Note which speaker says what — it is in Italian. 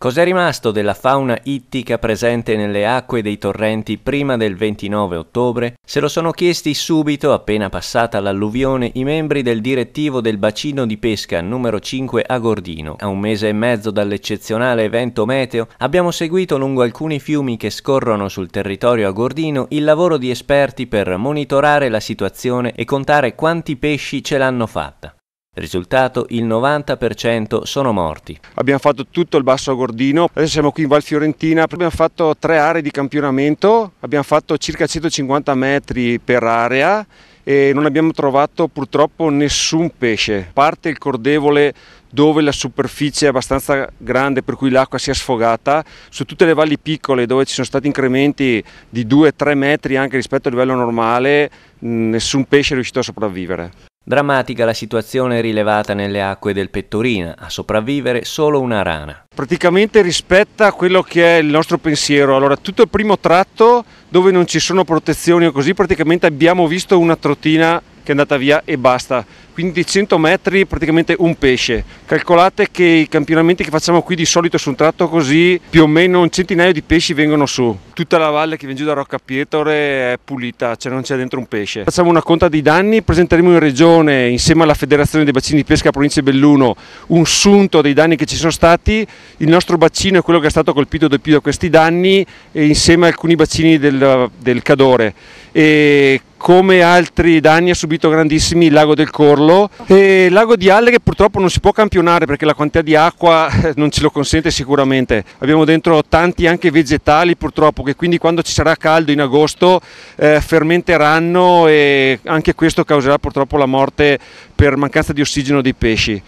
Speaker 1: Cos'è rimasto della fauna ittica presente nelle acque dei torrenti prima del 29 ottobre? Se lo sono chiesti subito, appena passata l'alluvione, i membri del direttivo del bacino di pesca numero 5 a Gordino. A un mese e mezzo dall'eccezionale evento meteo, abbiamo seguito lungo alcuni fiumi che scorrono sul territorio a Gordino il lavoro di esperti per monitorare la situazione e contare quanti pesci ce l'hanno fatta. Risultato, il 90% sono morti. Abbiamo fatto tutto il Basso
Speaker 2: Agordino, adesso siamo qui in Val Fiorentina, abbiamo fatto tre aree di campionamento, abbiamo fatto circa 150 metri per area e non abbiamo trovato purtroppo nessun pesce. a Parte il cordevole dove la superficie è abbastanza grande per cui l'acqua si è sfogata, su tutte le valli piccole dove ci sono stati incrementi di 2-3 metri anche rispetto al livello normale, mm, nessun pesce è riuscito a sopravvivere.
Speaker 1: Drammatica la situazione rilevata nelle acque del Pettorina, a sopravvivere solo una rana
Speaker 2: praticamente rispetta quello che è il nostro pensiero. Allora, tutto il primo tratto dove non ci sono protezioni o così, praticamente abbiamo visto una trottina che è andata via e basta. Quindi 100 metri praticamente un pesce. Calcolate che i campionamenti che facciamo qui di solito su un tratto così, più o meno un centinaio di pesci vengono su. Tutta la valle che viene giù da Rocca Pietore è pulita, cioè non c'è dentro un pesce. Facciamo una conta dei danni, presenteremo in regione insieme alla Federazione dei Bacini di Pesca Provincia Belluno un sunto dei danni che ci sono stati il nostro bacino è quello che è stato colpito di più da questi danni eh, insieme a alcuni bacini del, del Cadore. E come altri danni ha subito grandissimi il lago del Corlo e il lago di Alle che purtroppo non si può campionare perché la quantità di acqua eh, non ce lo consente sicuramente. Abbiamo dentro tanti anche vegetali purtroppo che quindi quando ci sarà caldo in agosto eh, fermenteranno e anche questo causerà purtroppo la morte per mancanza di ossigeno dei pesci.